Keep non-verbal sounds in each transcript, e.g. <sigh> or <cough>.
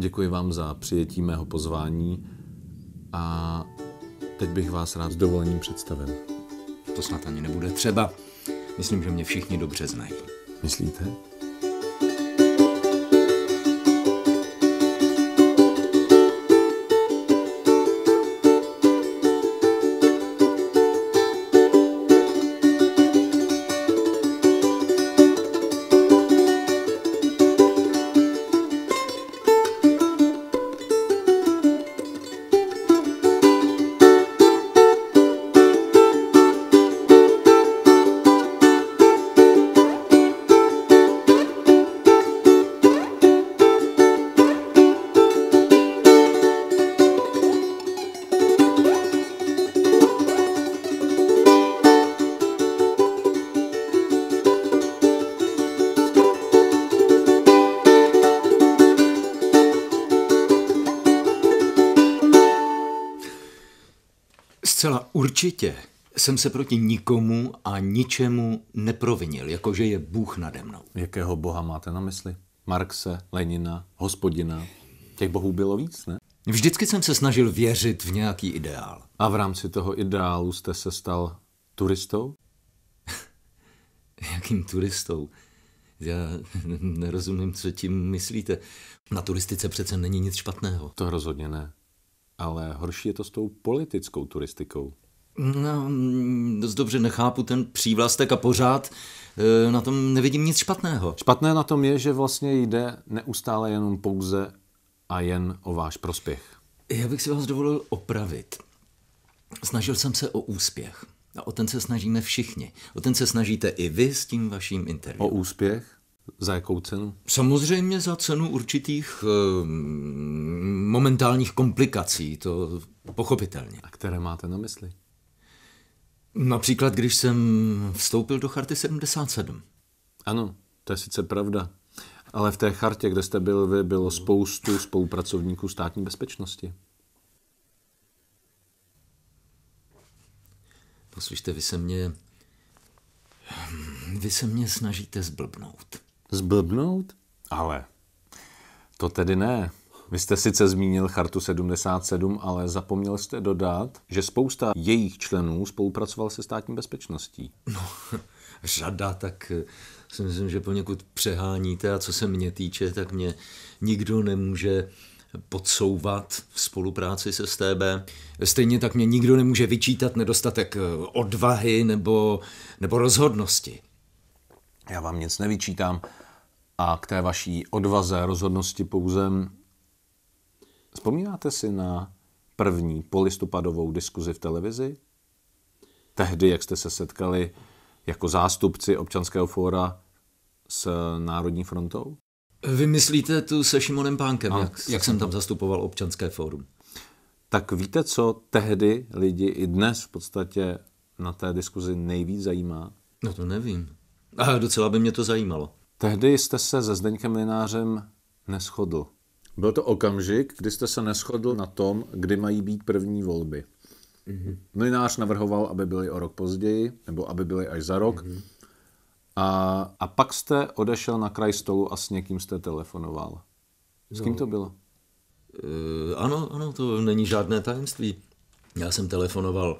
Děkuji vám za přijetí mého pozvání a teď bych vás rád s dovolením představil. To snad ani nebude třeba. Myslím, že mě všichni dobře znají. Myslíte? Zcela určitě jsem se proti nikomu a ničemu neprovinil, jakože je Bůh nade mnou. Jakého boha máte na mysli? Markse, Lenina, hospodina? Těch bohů bylo víc, ne? Vždycky jsem se snažil věřit v nějaký ideál. A v rámci toho ideálu jste se stal turistou? <laughs> Jakým turistou? Já nerozumím, co tím myslíte. Na turistice přece není nic špatného. To rozhodně ne ale horší je to s tou politickou turistikou. No, mm, dost dobře nechápu ten přívlastek a pořád e, na tom nevidím nic špatného. Špatné na tom je, že vlastně jde neustále jenom pouze a jen o váš prospěch. Já bych si vás dovolil opravit. Snažil jsem se o úspěch. A o ten se snažíme všichni. O ten se snažíte i vy s tím vaším interview. O úspěch? Za jakou cenu? Samozřejmě za cenu určitých e, momentálních komplikací, to pochopitelně. A které máte na mysli? Například, když jsem vstoupil do charty 77. Ano, to je sice pravda. Ale v té chartě, kde jste byl vy, bylo spoustu spolupracovníků státní bezpečnosti. Poslyšte, vy se mě... Vy se mě snažíte zblbnout. Zblbnout? Ale. To tedy ne. Vy jste sice zmínil Chartu 77, ale zapomněl jste dodat, že spousta jejich členů spolupracoval se státní bezpečností. No, <laughs> řada, tak eh, si myslím, že poněkud přeháníte a co se mě týče, tak mě nikdo nemůže podsouvat v spolupráci se STB. Stejně tak mě nikdo nemůže vyčítat nedostatek eh, odvahy nebo, nebo rozhodnosti. Já vám nic nevyčítám a k té vaší odvaze, rozhodnosti pouze. Vzpomínáte si na první polistopadovou diskuzi v televizi? Tehdy, jak jste se setkali jako zástupci občanského fóra s Národní frontou? Vy myslíte tu se Šimonem Pánkem, jak, jak jsem tam zastupoval občanské fórum. Tak víte, co tehdy lidi i dnes v podstatě na té diskuzi nejvíc zajímá? No to nevím. A docela by mě to zajímalo. Tehdy jste se se Zdeňkem Linářem neschodl. Byl to okamžik, kdy jste se neschodl na tom, kdy mají být první volby. Mm-hmm. Linář navrhoval, aby byly o rok později, nebo aby byly až za rok. Mm-hmm. A, a pak jste odešel na kraj stolu a s někým jste telefonoval. S kým no. to bylo? E, ano, ano, to není žádné tajemství. Já jsem telefonoval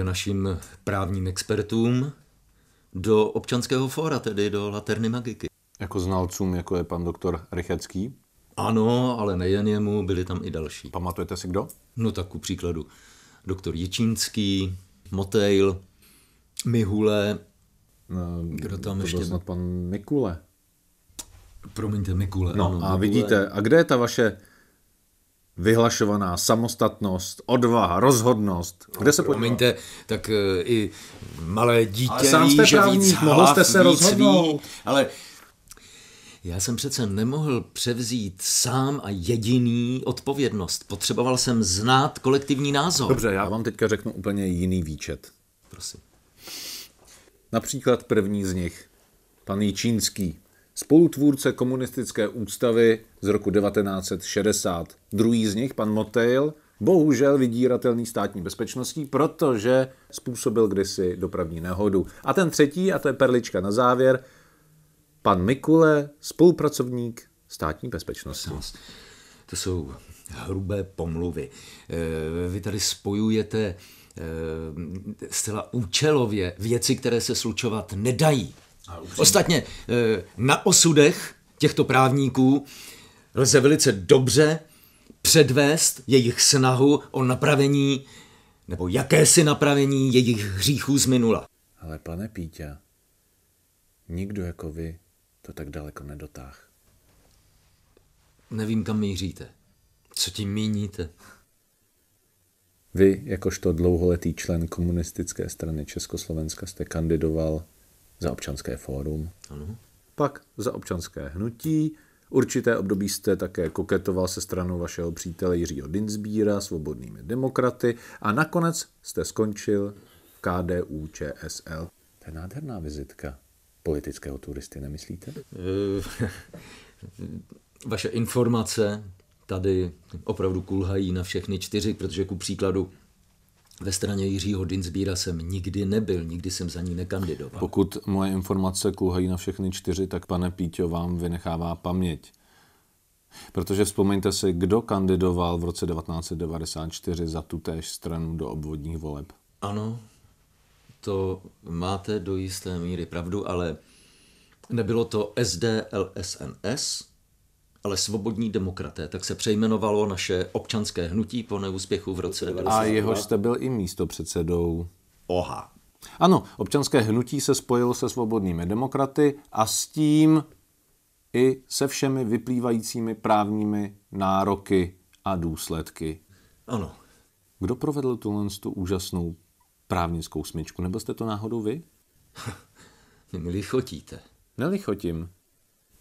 e, našim právním expertům, do občanského fóra, tedy do Laterny Magiky. Jako znalcům, jako je pan doktor Rychecký? Ano, ale nejen jemu, byli tam i další. Pamatujete si kdo? No tak ku příkladu doktor Jičínský, Motejl, Mihule, no, kdo tam to ještě... To snad pan Mikule. Promiňte, Mikule. No ano, a Mikule. vidíte, a kde je ta vaše vyhlašovaná samostatnost, odvaha, rozhodnost. Kde se Promiňte, tak eh, i malé dítě ale sám jste ví, že víc mohl jste se rozhodnout. Ví, ale já jsem přece nemohl převzít sám a jediný odpovědnost. Potřeboval jsem znát kolektivní názor. Dobře, já vám teďka řeknu úplně jiný výčet. Prosím. Například první z nich, pan Jičínský, spolutvůrce komunistické ústavy z roku 1960. Druhý z nich, pan Motejl, bohužel vydíratelný státní bezpečností, protože způsobil kdysi dopravní nehodu. A ten třetí, a to je perlička na závěr, pan Mikule, spolupracovník státní bezpečnosti. To jsou hrubé pomluvy. Eh, vy tady spojujete eh, zcela účelově věci, které se slučovat nedají. Ostatně eh, na osudech těchto právníků lze velice dobře předvést jejich snahu o napravení nebo jakési napravení jejich hříchů z minula. Ale pane Píťa, nikdo jako vy to tak daleko nedotáh. Nevím, kam míříte. Co tím míníte? Vy, jakožto dlouholetý člen komunistické strany Československa, jste kandidoval za občanské fórum. Ano. Pak za občanské hnutí. Určité období jste také koketoval se stranou vašeho přítele Jiřího Dinsbíra, svobodnými demokraty a nakonec jste skončil v KDU ČSL. To je nádherná vizitka politického turisty, nemyslíte? Eh, <laughs> vaše informace tady opravdu kulhají na všechny čtyři, protože ku příkladu ve straně Jiřího Dinsbíra jsem nikdy nebyl, nikdy jsem za ní nekandidoval. Pokud moje informace kluhají na všechny čtyři, tak pane Píťo vám vynechává paměť. Protože vzpomeňte si, kdo kandidoval v roce 1994 za tutéž stranu do obvodních voleb. Ano, to máte do jisté míry pravdu, ale nebylo to SDLSNS, ale svobodní demokraté, tak se přejmenovalo naše občanské hnutí po neúspěchu v roce 90. A jehož jste byl i místo předsedou. Oha. Ano, občanské hnutí se spojilo se svobodnými demokraty a s tím i se všemi vyplývajícími právními nároky a důsledky. Ano. Kdo provedl tuhle tu úžasnou právnickou smyčku? Nebyl jste to náhodou vy? <laughs> Nelichotíte. Nelichotím.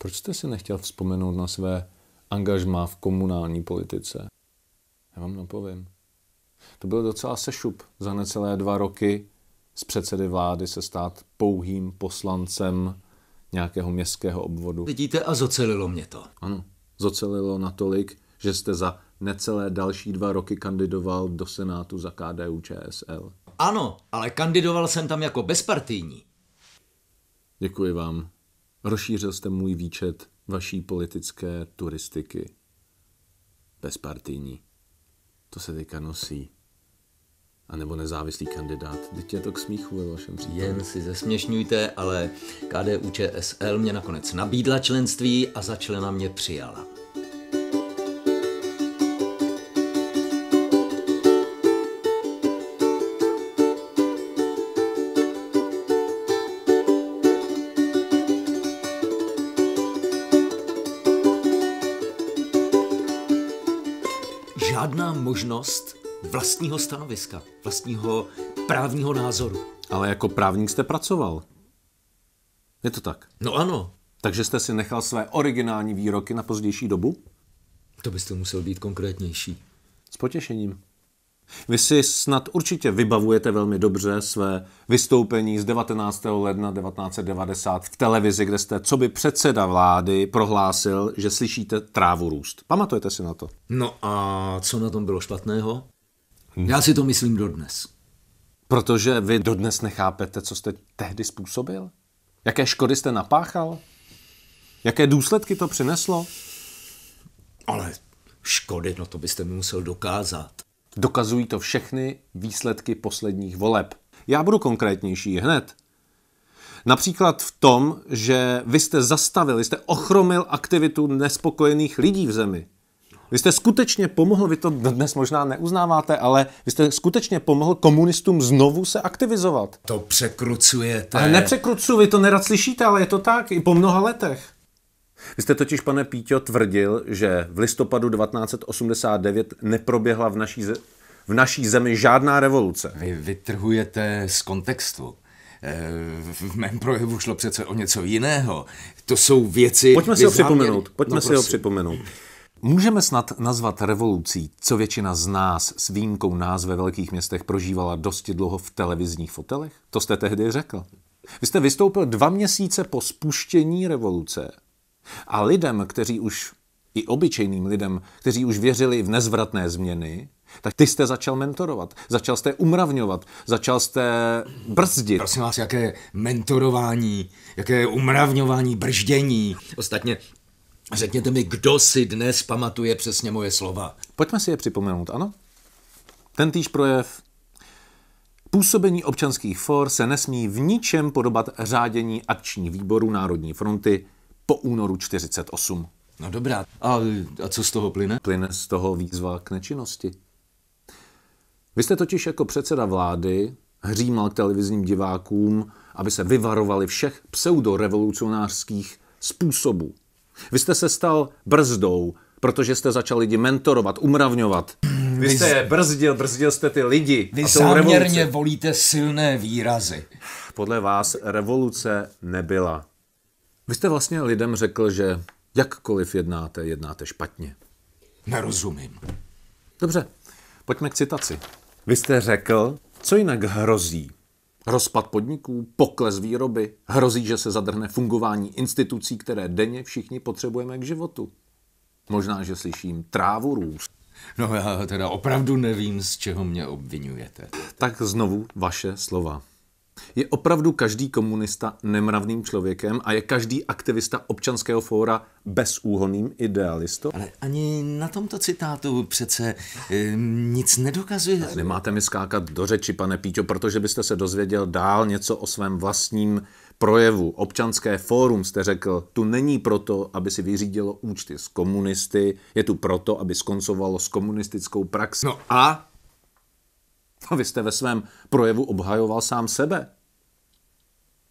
Proč jste si nechtěl vzpomenout na své angažmá v komunální politice? Já vám napovím. To byl docela sešup. Za necelé dva roky z předsedy vlády se stát pouhým poslancem nějakého městského obvodu. Vidíte, a zocelilo mě to. Ano, zocelilo natolik, že jste za necelé další dva roky kandidoval do Senátu za KDU ČSL. Ano, ale kandidoval jsem tam jako bezpartijní. Děkuji vám. Rozšířil jste můj výčet vaší politické turistiky. Bezpartijní. To se teďka nosí. A nebo nezávislý kandidát. Teď je to k smíchu ve vašem případě. Jen si zesměšňujte, ale KDU ČSL mě nakonec nabídla členství a za člena mě přijala. možnost vlastního stanoviska, vlastního právního názoru. Ale jako právník jste pracoval. Je to tak? No ano. Takže jste si nechal své originální výroky na pozdější dobu? To byste musel být konkrétnější. S potěšením. Vy si snad určitě vybavujete velmi dobře své vystoupení z 19. ledna 1990 v televizi, kde jste, co by předseda vlády prohlásil, že slyšíte trávu růst. Pamatujete si na to? No a co na tom bylo špatného? Hm. Já si to myslím dodnes. Protože vy dodnes nechápete, co jste tehdy způsobil? Jaké škody jste napáchal? Jaké důsledky to přineslo? Ale škody, no to byste mi musel dokázat. Dokazují to všechny výsledky posledních voleb. Já budu konkrétnější hned. Například v tom, že vy jste zastavili, jste ochromil aktivitu nespokojených lidí v zemi. Vy jste skutečně pomohl, vy to dnes možná neuznáváte, ale vy jste skutečně pomohl komunistům znovu se aktivizovat. To překrucujete. Ale nepřekrucuji, vy to nerad slyšíte, ale je to tak i po mnoha letech. Vy jste totiž, pane Píťo, tvrdil, že v listopadu 1989 neproběhla v naší, ze- v naší zemi žádná revoluce. Vy vytrhujete z kontextu. Eh, v mém projevu šlo přece o něco jiného. To jsou věci... Pojďme si ho připomenout. Pojďme no, si ho připomenout. Můžeme snad nazvat revolucí, co většina z nás s výjimkou nás ve velkých městech prožívala dosti dlouho v televizních fotelech? To jste tehdy řekl. Vy jste vystoupil dva měsíce po spuštění revoluce a lidem, kteří už, i obyčejným lidem, kteří už věřili v nezvratné změny, tak ty jste začal mentorovat, začal jste umravňovat, začal jste brzdit. Prosím vás, jaké mentorování, jaké umravňování, brždění. Ostatně řekněte mi, kdo si dnes pamatuje přesně moje slova. Pojďme si je připomenout, ano? Tentýž projev. Působení občanských for se nesmí v ničem podobat řádění akční výboru Národní fronty po únoru 48. No dobrá. A, a co z toho plyne? Plyne z toho výzva k nečinnosti. Vy jste totiž jako předseda vlády hřímal k televizním divákům, aby se vyvarovali všech pseudorevolucionářských způsobů. Vy jste se stal brzdou, protože jste začal lidi mentorovat, umravňovat. Vy jste je brzdil, brzdil jste ty lidi. Vy záměrně volíte silné výrazy. Podle vás revoluce nebyla. Vy jste vlastně lidem řekl, že jakkoliv jednáte, jednáte špatně. Nerozumím. Dobře, pojďme k citaci. Vy jste řekl, co jinak hrozí? Rozpad podniků, pokles výroby, hrozí, že se zadrhne fungování institucí, které denně všichni potřebujeme k životu. Možná, že slyším trávu růst. No já teda opravdu nevím, z čeho mě obvinujete. Tak znovu vaše slova. Je opravdu každý komunista nemravným člověkem a je každý aktivista občanského fóra bezúhonným idealistou? Ale ani na tomto citátu přece e, nic nedokazuje. Nemáte mi skákat do řeči, pane Píťo, protože byste se dozvěděl dál něco o svém vlastním projevu. Občanské fórum jste řekl, tu není proto, aby si vyřídilo účty s komunisty, je tu proto, aby skoncovalo s komunistickou praxí. No a vy jste ve svém projevu obhajoval sám sebe.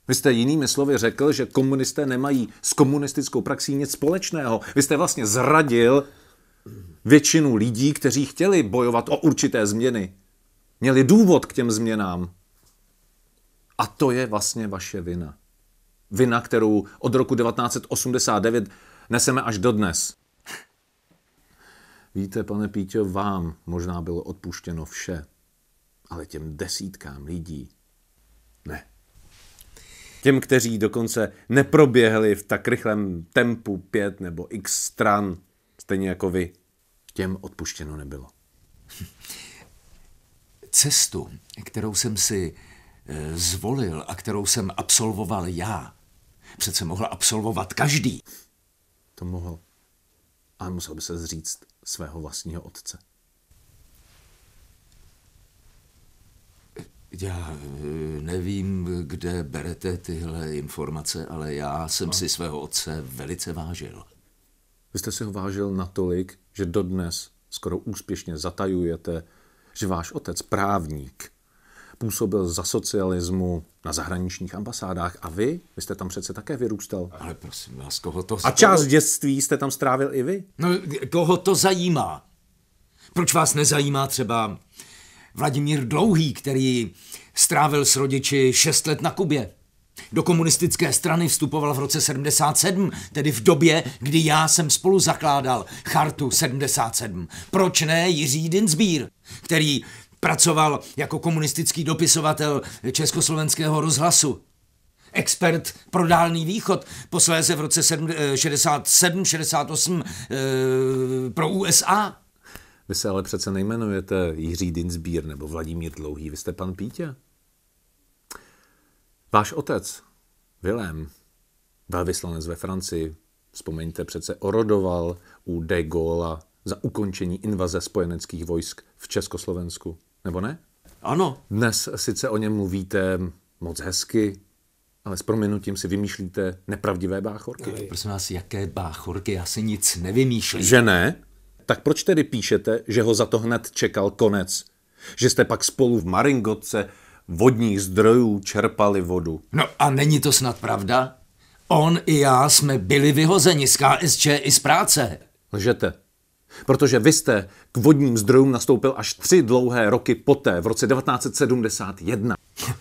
Vy jste jinými slovy řekl, že komunisté nemají s komunistickou praxí nic společného. Vy jste vlastně zradil většinu lidí, kteří chtěli bojovat o určité změny. Měli důvod k těm změnám. A to je vlastně vaše vina. Vina, kterou od roku 1989 neseme až dodnes. Víte, pane Píťo, vám možná bylo odpuštěno vše ale těm desítkám lidí ne. Těm, kteří dokonce neproběhli v tak rychlém tempu pět nebo x stran, stejně jako vy, těm odpuštěno nebylo. Cestu, kterou jsem si e, zvolil a kterou jsem absolvoval já, přece mohl absolvovat každý. To mohl, ale musel by se zříct svého vlastního otce. Já eh, nevím, kde berete tyhle informace, ale já jsem no. si svého otce velice vážil. Vy jste si ho vážil natolik, že dodnes skoro úspěšně zatajujete, že váš otec, právník, působil za socialismu na zahraničních ambasádách a vy, vy jste tam přece také vyrůstal. Ale prosím vás, koho to... A část dětství jste tam strávil i vy? No, koho to zajímá? Proč vás nezajímá třeba Vladimír Dlouhý, který strávil s rodiči šest let na Kubě. Do komunistické strany vstupoval v roce 77, tedy v době, kdy já jsem spolu zakládal Chartu 77. Proč ne Jiří Dinsbír, který pracoval jako komunistický dopisovatel československého rozhlasu. Expert pro Dálný východ, posléze v roce 67-68 eh, eh, pro USA. Vy se ale přece nejmenujete Jiří Dinsbír nebo Vladimír Dlouhý, vy jste pan Pítě. Váš otec, Vilém, velvyslanec ve Francii, vzpomeňte přece, orodoval u de Gaulle za ukončení invaze spojeneckých vojsk v Československu, nebo ne? Ano. Dnes sice o něm mluvíte moc hezky, ale s prominutím si vymýšlíte nepravdivé báchorky. Ale prosím vás, jaké báchorky? Já si nic nevymýšlím. Že ne? tak proč tedy píšete, že ho za to hned čekal konec? Že jste pak spolu v Maringotce vodních zdrojů čerpali vodu. No a není to snad pravda? On i já jsme byli vyhozeni z KSČ i z práce. Lžete. Protože vy jste k vodním zdrojům nastoupil až tři dlouhé roky poté, v roce 1971. <laughs>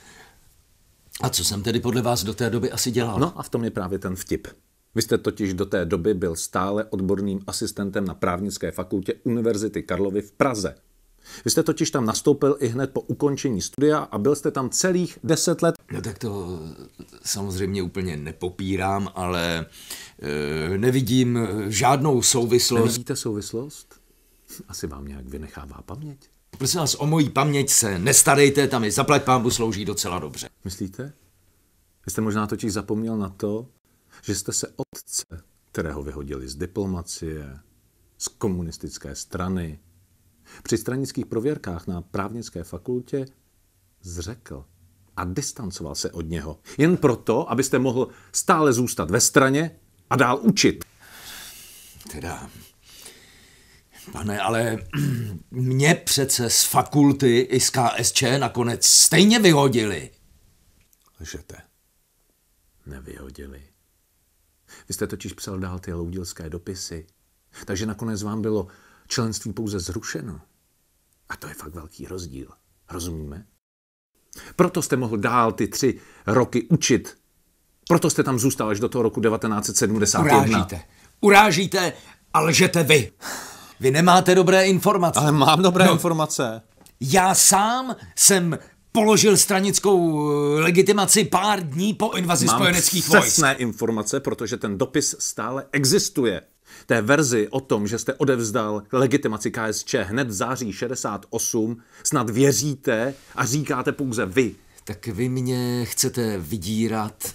A co jsem tedy podle vás do té doby asi dělal? No a v tom je právě ten vtip. Vy jste totiž do té doby byl stále odborným asistentem na právnické fakultě Univerzity Karlovy v Praze. Vy jste totiž tam nastoupil i hned po ukončení studia a byl jste tam celých deset let. No tak to samozřejmě úplně nepopírám, ale e, nevidím žádnou souvislost. Nevidíte souvislost? Asi vám nějak vynechává paměť. Prosím vás, o mojí paměť se nestarejte, tam je zaplať pámbu slouží docela dobře. Myslíte? Vy jste možná totiž zapomněl na to, že jste se otce, kterého vyhodili z diplomacie, z komunistické strany, při stranických prověrkách na právnické fakultě zřekl a distancoval se od něho. Jen proto, abyste mohl stále zůstat ve straně a dál učit. Teda, pane, ale mě přece z fakulty i z KSČ nakonec stejně vyhodili. Lžete. Nevyhodili. Vy jste totiž psal dál ty loudilské dopisy, takže nakonec vám bylo členství pouze zrušeno. A to je fakt velký rozdíl. Rozumíme? Proto jste mohl dál ty tři roky učit. Proto jste tam zůstal až do toho roku 1971. Urážíte. Urážíte a lžete vy. Vy nemáte dobré informace. Ale mám dobré no. informace. Já sám jsem položil stranickou eh, legitimaci pár dní po invazi Mám spojeneckých vojsk. přesné informace, protože ten dopis stále existuje. Té verzi o tom, že jste odevzdal legitimaci KSČ hned v září 68, snad věříte a říkáte pouze vy. Tak vy mě chcete vydírat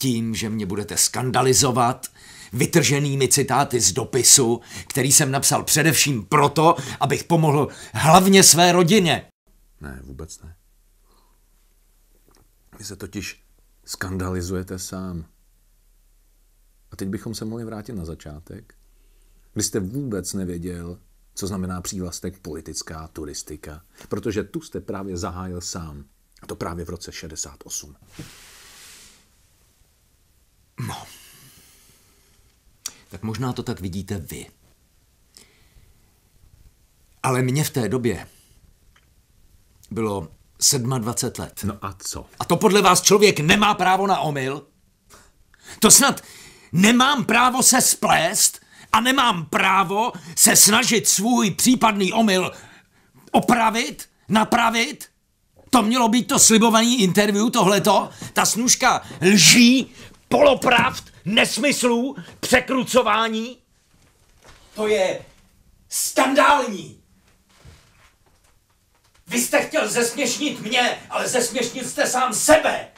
tím, že mě budete skandalizovat, vytrženými citáty z dopisu, který jsem napsal především proto, abych pomohl hlavně své rodině. Ne, vůbec ne. Vy se totiž skandalizujete sám. A teď bychom se mohli vrátit na začátek, kdy jste vůbec nevěděl, co znamená přívlastek politická turistika. Protože tu jste právě zahájil sám. A to právě v roce 68. No. Tak možná to tak vidíte vy. Ale mě v té době bylo 27 let. No a co? A to podle vás člověk nemá právo na omyl? To snad nemám právo se splést a nemám právo se snažit svůj případný omyl opravit, napravit? To mělo být to slibovaný interview, tohleto? Ta snužka lží, polopravd, nesmyslů, překrucování? To je skandální! Vy jste chtěl zesměšnit mě, ale zesměšnit jste sám sebe!